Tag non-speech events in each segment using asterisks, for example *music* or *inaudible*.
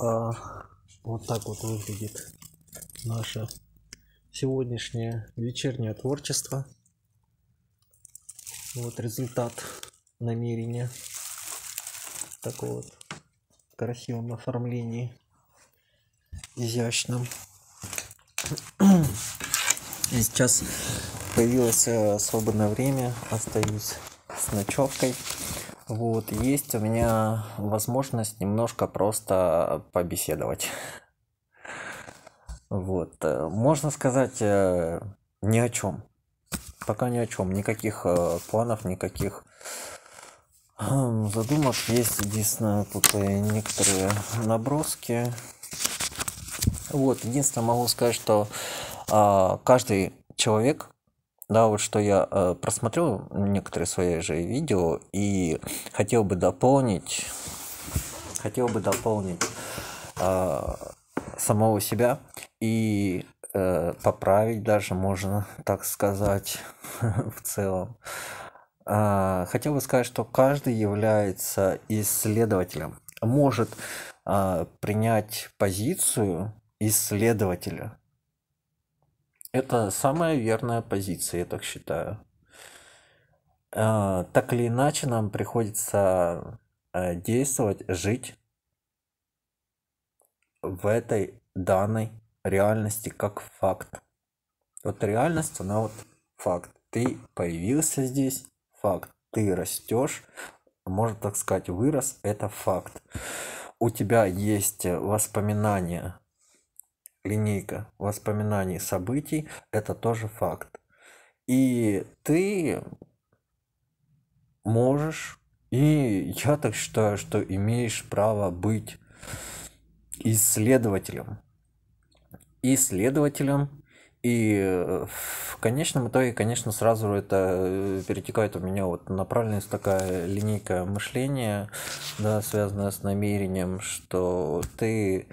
а, вот так вот выглядит наше сегодняшнее вечернее творчество. Вот результат намерения такого вот красивом оформлении, изящном. И сейчас появилось э, свободное время, остаюсь с ночевкой. Вот, есть у меня возможность немножко просто побеседовать. Вот, э, можно сказать э, ни о чем. Пока ни о чем. Никаких э, планов, никаких эм, задумок. Есть, единственное, тут некоторые наброски. Вот, единственное, могу сказать, что каждый человек да, вот что я э, просмотрел некоторые свои же видео и хотел бы дополнить, хотел бы дополнить э, самого себя и э, поправить даже, можно так сказать, *laughs* в целом. Э, хотел бы сказать, что каждый является исследователем, может э, принять позицию исследователя это самая верная позиция, я так считаю. Э, так или иначе, нам приходится э, действовать, жить в этой данной реальности как факт. Вот реальность, она вот факт. Ты появился здесь, факт. Ты растешь, можно так сказать, вырос, это факт. У тебя есть э, воспоминания линейка воспоминаний событий, это тоже факт. И ты можешь, и я так считаю, что имеешь право быть исследователем. Исследователем и в конечном итоге, конечно, сразу это э, перетекает у меня вот направленность такая линейка мышления, да, связанная с намерением, что ты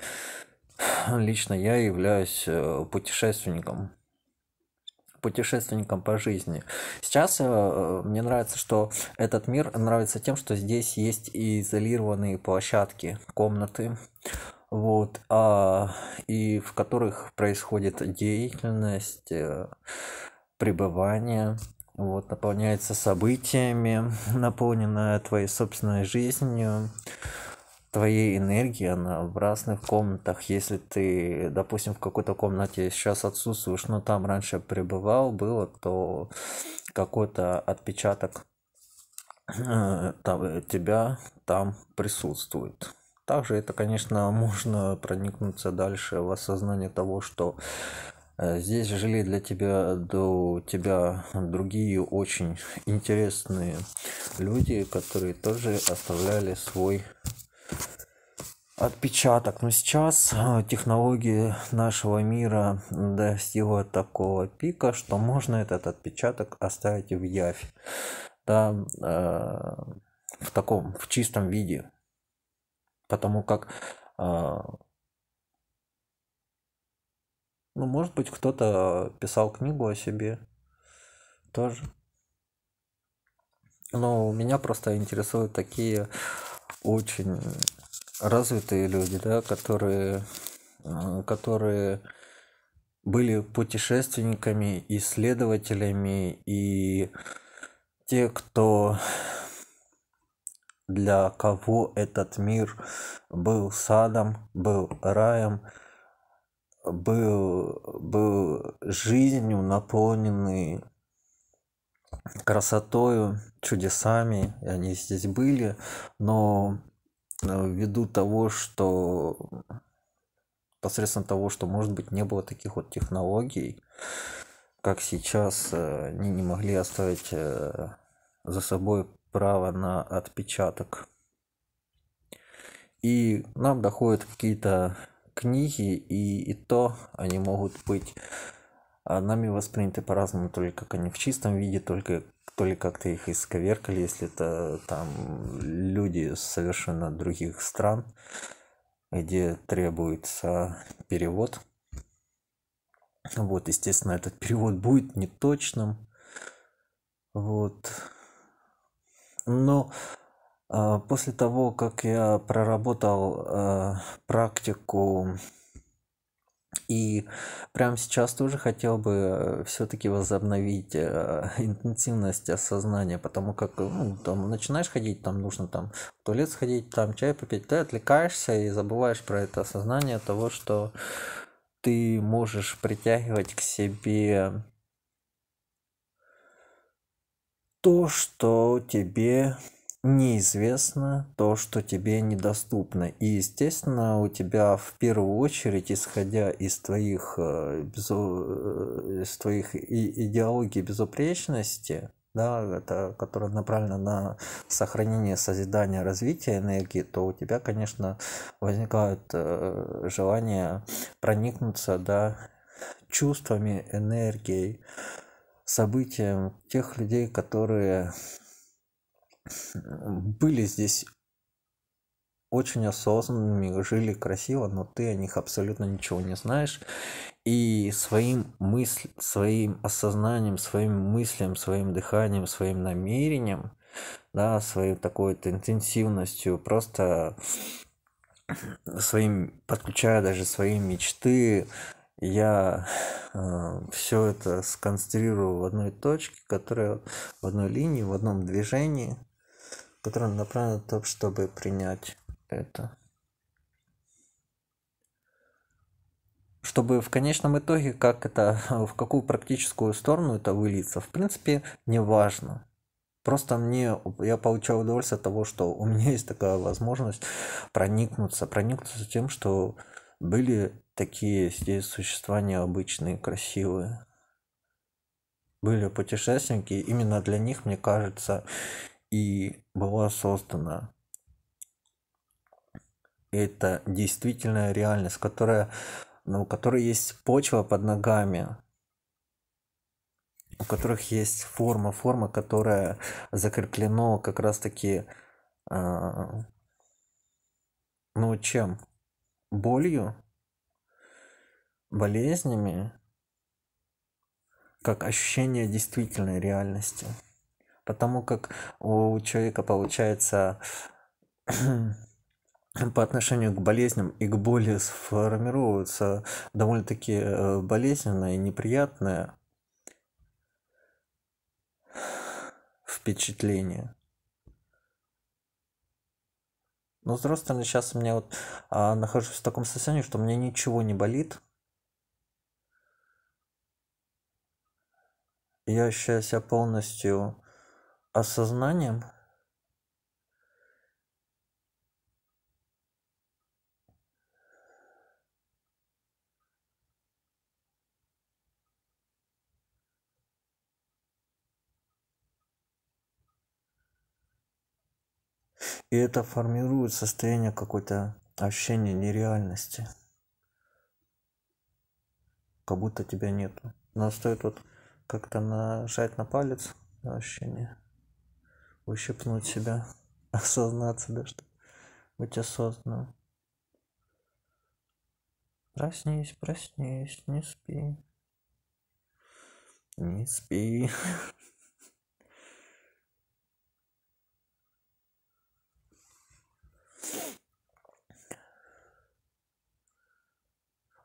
*sniffs* лично я являюсь э, путешественником путешественником по жизни. Сейчас э, мне нравится, что этот мир нравится тем, что здесь есть и изолированные площадки, комнаты, вот, а, и в которых происходит деятельность, э, пребывание, вот, наполняется событиями, наполнена твоей собственной жизнью твоей энергии, она в разных комнатах. Если ты, допустим, в какой-то комнате сейчас отсутствуешь, но там раньше пребывал, было, то какой-то отпечаток э, там, э, тебя там присутствует. Также это, конечно, *laughs* можно проникнуться дальше в осознание того, что э, здесь жили для тебя до тебя другие очень интересные люди, которые тоже оставляли свой отпечаток. Но сейчас э, технологии нашего мира достигла такого пика, что можно этот отпечаток оставить в Яфе. Да, э, в таком, в чистом виде. Потому как, э, ну, может быть, кто-то писал книгу о себе тоже. Но у меня просто интересуют такие очень развитые люди, да, которые, э, которые были путешественниками, исследователями и те, кто для кого этот мир был садом, был раем, был, был жизнью, наполненный красотою, чудесами, и они здесь были, но ввиду того, что посредством того, что, может быть, не было таких вот технологий, как сейчас, э, они не могли оставить э, за собой право на отпечаток. И нам доходят какие-то книги, и, и то они могут быть а нами восприняты по-разному, то ли как они в чистом виде, только то ли как-то их исковеркали, если это там люди совершенно других стран, где требуется перевод. Вот, естественно, этот перевод будет неточным. Вот. Но э, после того, как я проработал э, практику и прямо сейчас тоже хотел бы э, все-таки возобновить э, *laughs* интенсивность осознания, потому как ну, там начинаешь ходить, там нужно там в туалет сходить, там чай попить, ты отвлекаешься и забываешь про это осознание того, что ты можешь притягивать к себе то, что тебе неизвестно то, что тебе недоступно. И, естественно, у тебя в первую очередь, исходя из твоих, э, э, из твоих идеологий безупречности, да, это, которая направлена на сохранение, созидание, развитие энергии, то у тебя, конечно, возникает э, желание проникнуться да, чувствами, энергией, событием тех людей, которые были здесь очень осознанными, жили красиво, но ты о них абсолютно ничего не знаешь. И своим, мысль, своим осознанием, своим мыслям, своим дыханием, своим намерением, да, своей такой вот интенсивностью, просто своим, подключая даже свои мечты, я э, все это сконцентрирую в одной точке, которая в одной линии, в одном движении, который направлен на то, чтобы принять это. чтобы в конечном итоге, как это, *laughs* в какую практическую сторону это выльется, в принципе, не важно. Просто мне, я получаю удовольствие от того, что у меня *laughs* есть такая возможность проникнуться, проникнуться тем, что были такие здесь существа необычные, красивые. Были путешественники, именно для них, мне кажется, и была создана. Это действительная реальность, которая, ну, у которой есть почва под ногами, у которых есть форма, форма, которая закреплена как раз-таки, э, а, ну, чем? Болью, болезнями, как ощущение действительной реальности. Потому как у человека получается *clears throat* по отношению к болезням и к боли сформируются довольно-таки э, болезненное и неприятное впечатление. Но с другой стороны, сейчас у меня вот а, нахожусь в таком состоянии, что мне ничего не болит. Я ощущаю себя полностью осознанием, И это формирует состояние какой-то ощущения нереальности. Как будто тебя нету. Но стоит вот как-то нажать на палец ощущение ущипнуть себя, *laughs* осознаться, да, что быть осознанным. Проснись, проснись, не спи. Не спи.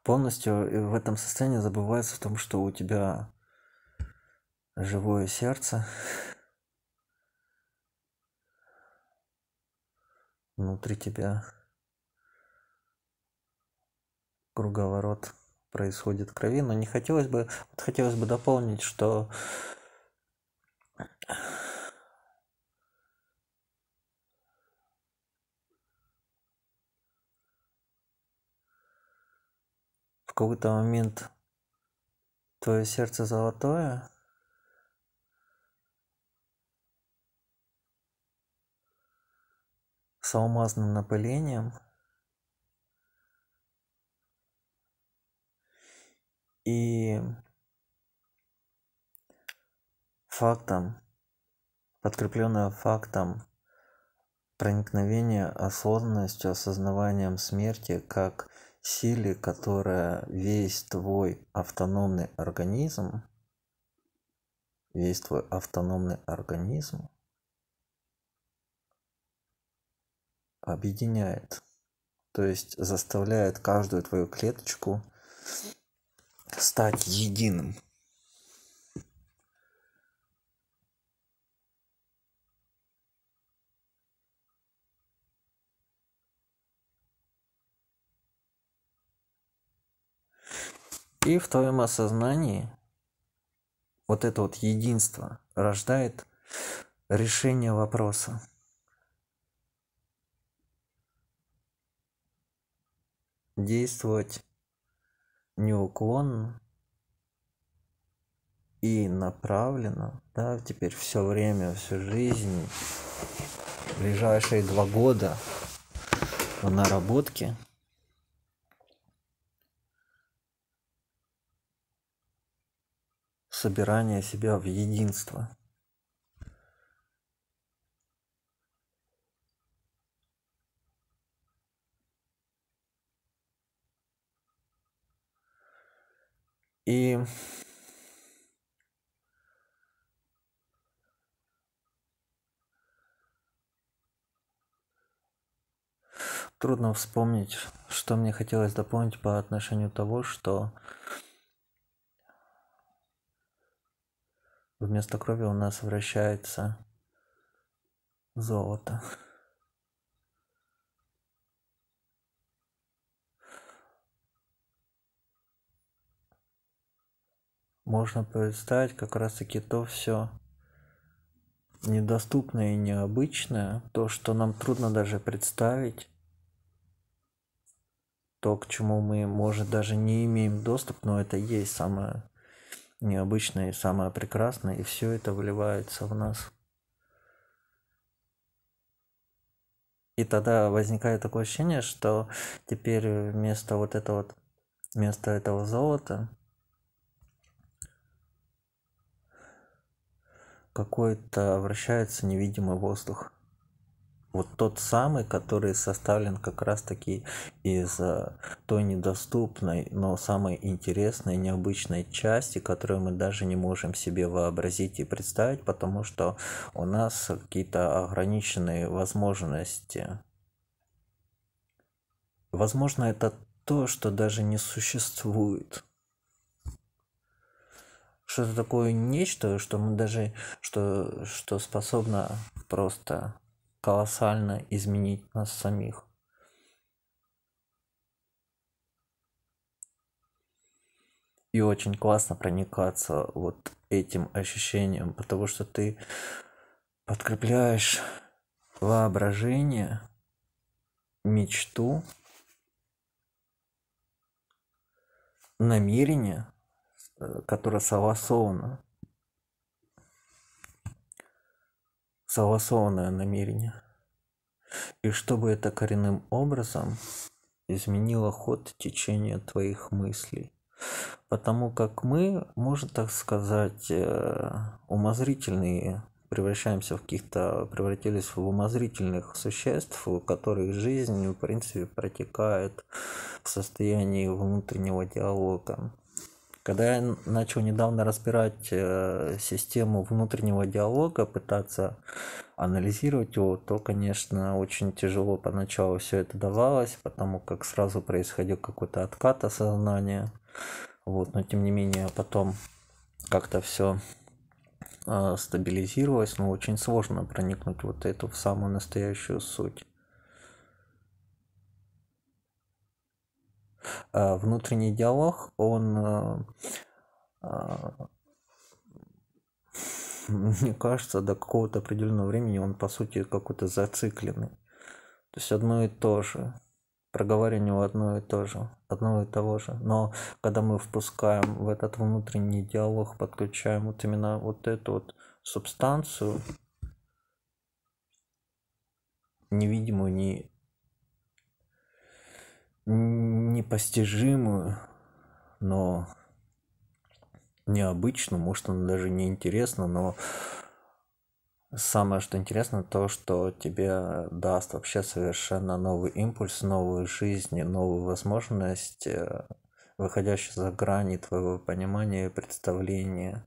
Полностью э, в этом состоянии забывается в том, что у тебя живое сердце, внутри тебя круговорот происходит крови, но не хотелось бы, вот хотелось бы дополнить, что в какой-то момент твое сердце золотое – с алмазным напылением. И фактом, подкрепленное фактом проникновения осознанностью, осознаванием смерти как силе, которая весь твой автономный организм, весь твой автономный организм объединяет, то есть заставляет каждую твою клеточку стать единым. И в твоем осознании вот это вот единство рождает решение вопроса. действовать неуклонно и направленно, да, теперь все время, всю жизнь, ближайшие два года в наработке. Собирание себя в единство. И трудно вспомнить, что мне хотелось дополнить по отношению того, что вместо крови у нас вращается золото. можно представить как раз таки то все недоступное и необычное, то, что нам трудно даже представить, то, к чему мы, может, даже не имеем доступ, но это есть самое необычное и самое прекрасное, и все это вливается в нас. И тогда возникает такое ощущение, что теперь вместо вот этого, вместо этого золота – какой-то вращается невидимый воздух. Вот тот самый, который составлен как раз таки из э, той недоступной, но самой интересной, необычной части, которую мы даже не можем себе вообразить и представить, потому что у нас какие-то ограниченные возможности. Возможно, это то, что даже не существует что-то такое нечто, что мы даже, что, что способно просто колоссально изменить нас самих. И очень классно проникаться вот этим ощущением, потому что ты подкрепляешь воображение, мечту, намерение – Э, которая согласована, согласованное намерение, и чтобы это коренным образом изменило ход течения твоих мыслей. Потому как мы, можно так сказать, э, умозрительные превращаемся в каких-то, превратились в умозрительных существ, у которых жизнь, в принципе, протекает в состоянии внутреннего диалога. Когда я начал недавно разбирать э, систему внутреннего диалога, пытаться анализировать его, то, конечно, очень тяжело поначалу все это давалось, потому как сразу происходил какой-то откат осознания. Вот, но тем не менее потом как-то все э, стабилизировалось, но очень сложно проникнуть вот эту в самую настоящую суть. Э, внутренний диалог, он, э, а, *laughs* мне кажется, до какого-то определенного времени он, по сути, какой-то зацикленный. То есть одно и то же. Проговаривание одно и то же, одно и того же. Но когда мы впускаем в этот внутренний диалог, подключаем вот именно вот эту вот субстанцию, невидимую, не непостижимую, но необычную, может она даже не интересна, но самое что интересно, то что тебе даст вообще совершенно новый импульс, новую жизнь, новую возможность, э, выходящую за грани твоего понимания и представления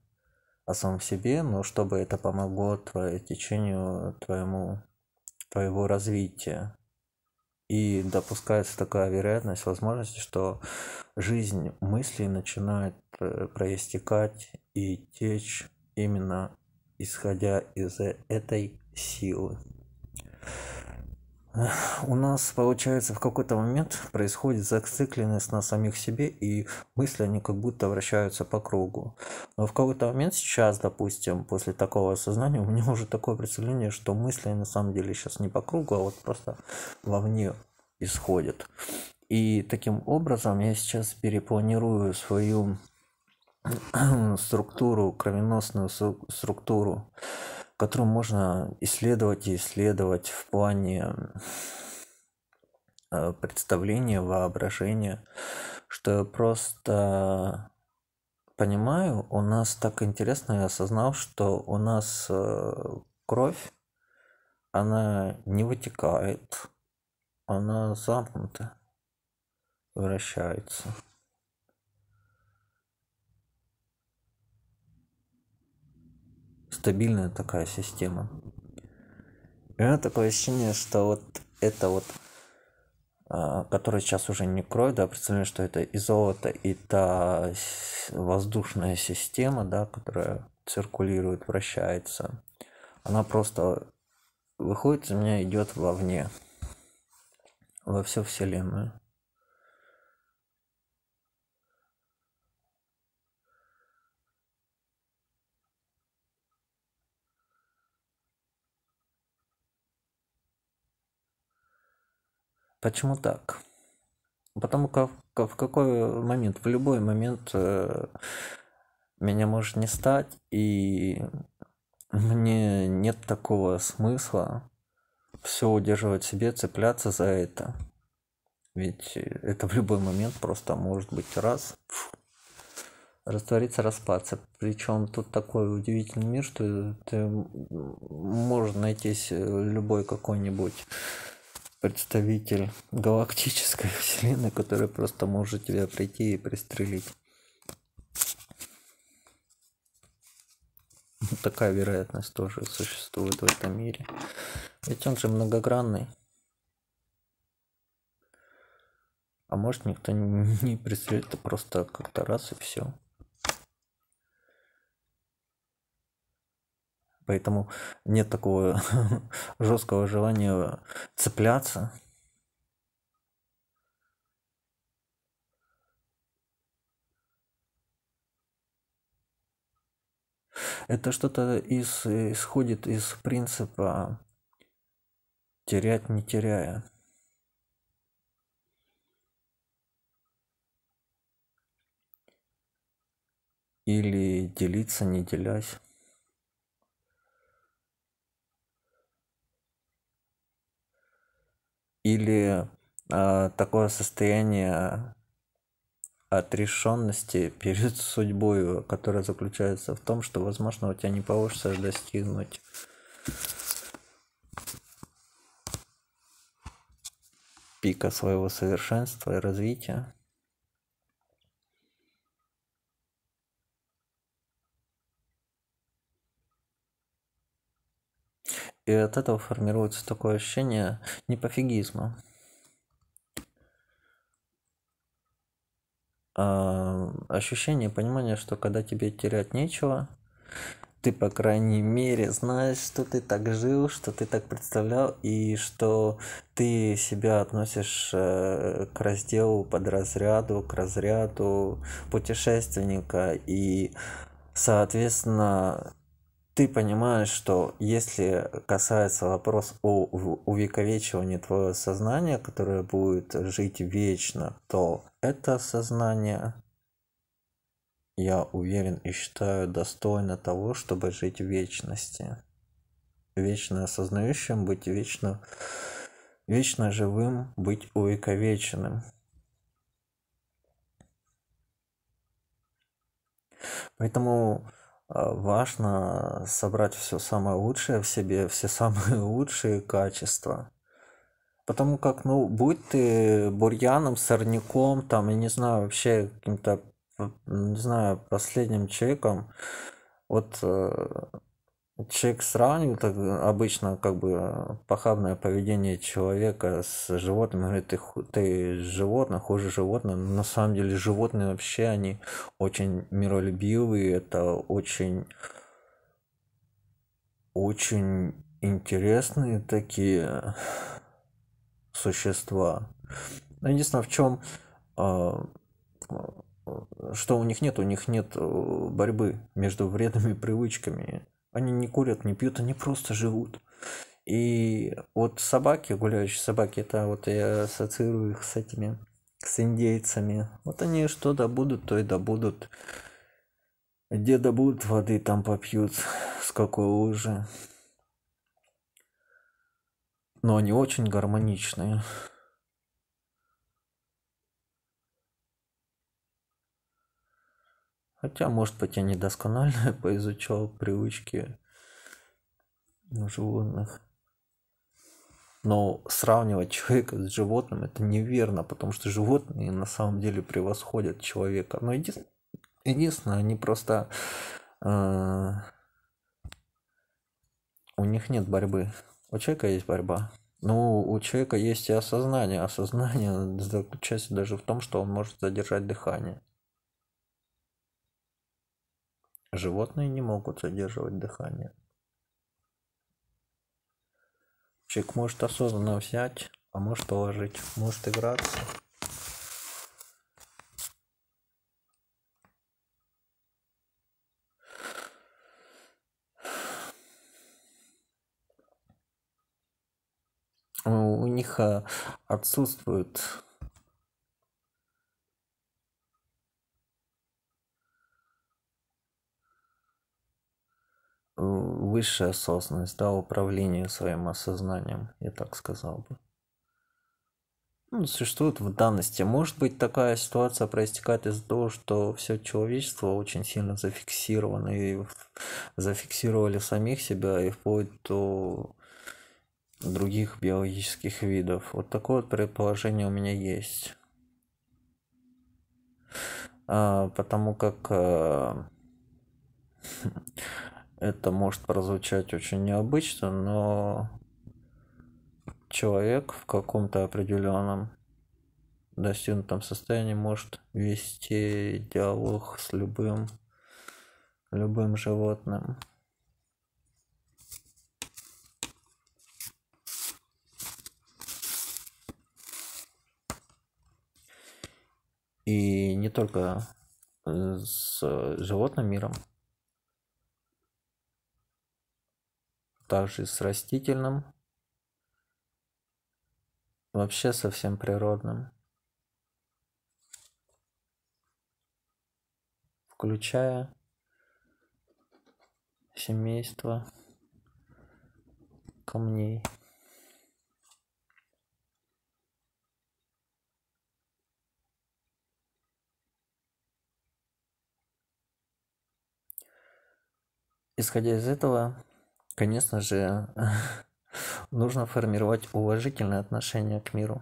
о самом себе, но чтобы это помогло твоему течению, твоему, твоего развития. И допускается такая вероятность, возможность, что жизнь мыслей начинает э, проистекать и течь именно исходя из э, этой силы у нас, получается, в какой-то момент происходит зацикленность на самих себе, и мысли, они как будто вращаются по кругу. Но в какой-то момент сейчас, допустим, после такого осознания, у меня *laughs* уже такое представление, что мысли на самом деле сейчас не по кругу, а вот просто вовне исходят. И таким образом я сейчас перепланирую свою *clears throat* структуру, кровеносную структуру которую можно исследовать и исследовать в плане э, представления, воображения, что я просто понимаю, у нас так интересно, я осознал, что у нас э, кровь, она не вытекает, она замкнута, вращается. стабильная такая система. И у меня такое ощущение, что вот это вот, а, которое сейчас уже не крой, да, представляю, что это и золото, и та воздушная система, да, которая циркулирует, вращается, она просто выходит из меня, идет вовне, во всю Вселенную. Почему так? Потому как в какой момент, в любой момент э, меня может не стать, и мне нет такого смысла все удерживать себе, цепляться за это. Ведь это в любой момент просто может быть раз, фу, раствориться, распаться. Причем тут такой удивительный мир, что ты можешь найтись э, любой какой-нибудь представитель галактической *laughs* вселенной, который просто может тебя прийти и пристрелить. Ну, такая вероятность тоже существует в этом мире. Ведь он же многогранный. А может никто не *laughs* пристрелит, это просто как-то раз и все. Поэтому нет такого *laughs* жесткого желания цепляться. Это что-то из, исходит из принципа терять не теряя. Или делиться не делясь. или э, такое состояние отрешенности перед *laughs* судьбой, которая заключается в том, что, возможно, у тебя не получится достигнуть. пика своего совершенства и развития. И от этого формируется такое ощущение непофигизма. А ощущение понимания, что когда тебе терять нечего, ты, по крайней мере, знаешь, что ты так жил, что ты так представлял, и что ты себя относишь э, к разделу под разряду, к разряду путешественника, и, соответственно, ты понимаешь, что если касается вопрос о увековечивании твоего сознания, которое будет жить вечно, то это сознание, я уверен и считаю, достойно того, чтобы жить в вечности. Вечно осознающим быть вечно, вечно живым, быть увековеченным. Поэтому а, важно собрать все самое лучшее в себе, все самые *laughs* лучшие качества. Потому как, ну, будь ты бурьяном, сорняком, там, я не знаю, вообще каким-то, не знаю, последним человеком, вот э, человек сравнил так, обычно как бы похабное поведение человека с животным. Говорит, ты, ты животное, хуже животное. Но на самом деле животные вообще, они очень миролюбивые. Это очень, очень интересные такие существа. Ну, единственное, в чем а, что у них нет? У них нет э, борьбы между вредными привычками. Они не курят, не пьют, они просто живут. И вот собаки, гуляющие собаки, это вот я ассоциирую их с этими, с индейцами. Вот они что добудут, то и добудут. Где добудут воды, там попьют, с какой лужи. Но они очень гармоничные. Хотя, может быть, я недосконально *laughs* поизучал привычки животных. Но сравнивать человека с животным это неверно, потому что животные на самом деле превосходят человека. Но еди... единственное, они просто... Э... У них нет борьбы. У человека есть борьба. Ну, у человека есть и осознание. Осознание заключается даже в том, что он может задержать дыхание. Животные не могут задерживать дыхание. Человек может осознанно взять, а может положить, может играться. У них а, отсутствует высшая осознанность, да, управление своим осознанием, я так сказал бы. Ну, существует в данности. Может быть, такая ситуация проистекает из-за того, что все человечество очень сильно зафиксировано и зафиксировали самих себя и вплоть до других биологических видов. Вот такое вот предположение у меня есть. А, потому как а, *laughs* Это может прозвучать очень необычно, но человек в каком-то определенном достигнутом состоянии может вести диалог с любым, любым животным. И не только э, с животным миром, также с растительным, вообще совсем природным, включая семейство камней. Исходя из этого, Конечно же, *laughs* нужно формировать уважительное отношение к миру.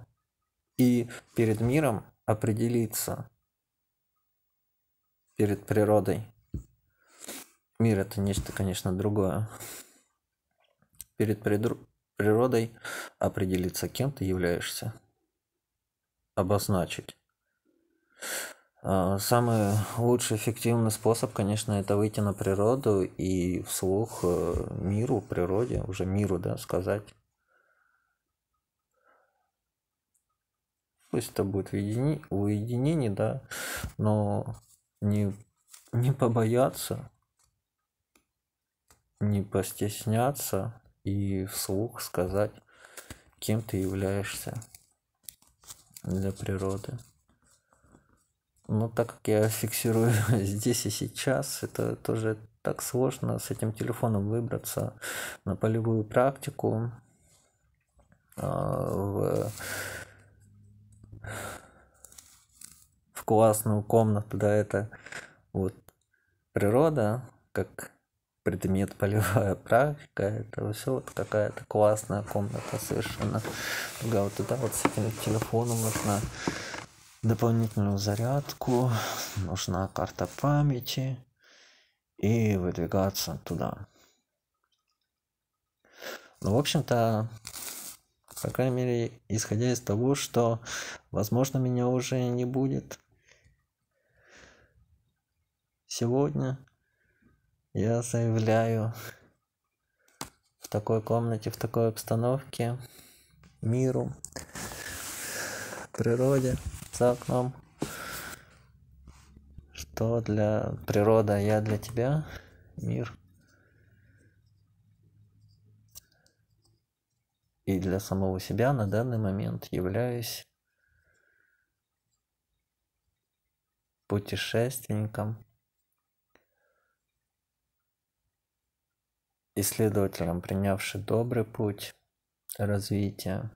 И перед миром определиться, перед природой. Мир это нечто, конечно, другое. Перед природой определиться, кем ты являешься. Обозначить. А, самый лучший эффективный способ, конечно, это выйти на природу и вслух э, миру, природе, уже миру, да, сказать. Пусть это будет в едини... уединении, да, но не, не побояться, не постесняться и вслух сказать, кем ты являешься для природы. Но ну, так как я фиксирую *laughs* здесь и сейчас, это тоже так сложно с этим телефоном выбраться на полевую практику а, в, в классную комнату, да, это вот природа, как предмет *laughs* полевая практика, это все вот какая-то классная комната совершенно. Да, вот туда вот с этим телефоном нужно дополнительную зарядку, нужна карта памяти и выдвигаться туда. Ну, в общем-то, по крайней мере, исходя из того, что, возможно, меня уже не будет сегодня, я заявляю в такой комнате, в такой обстановке миру, природе за окном. Что для природа, я для тебя, мир. И для самого себя на данный момент являюсь путешественником, исследователем, принявший добрый путь развития.